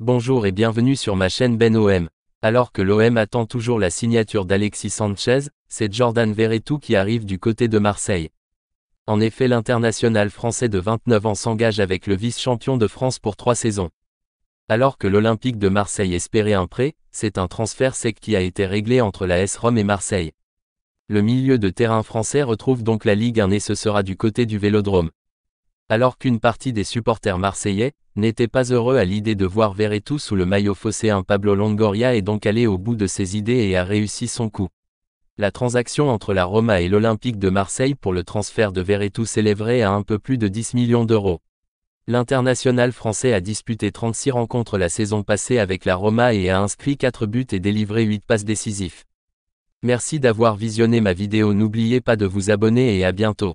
Bonjour et bienvenue sur ma chaîne Ben OM. Alors que l'OM attend toujours la signature d'Alexis Sanchez, c'est Jordan Veretout qui arrive du côté de Marseille. En effet, l'international français de 29 ans s'engage avec le vice-champion de France pour trois saisons. Alors que l'Olympique de Marseille espérait un prêt, c'est un transfert sec qui a été réglé entre la S-Rome et Marseille. Le milieu de terrain français retrouve donc la Ligue 1 et ce sera du côté du Vélodrome. Alors qu'une partie des supporters marseillais n'était pas heureux à l'idée de voir Verretou sous le maillot un Pablo Longoria est donc allé au bout de ses idées et a réussi son coup. La transaction entre la Roma et l'Olympique de Marseille pour le transfert de Verretou s'élèverait à un peu plus de 10 millions d'euros. L'international français a disputé 36 rencontres la saison passée avec la Roma et a inscrit 4 buts et délivré 8 passes décisives. Merci d'avoir visionné ma vidéo, n'oubliez pas de vous abonner et à bientôt.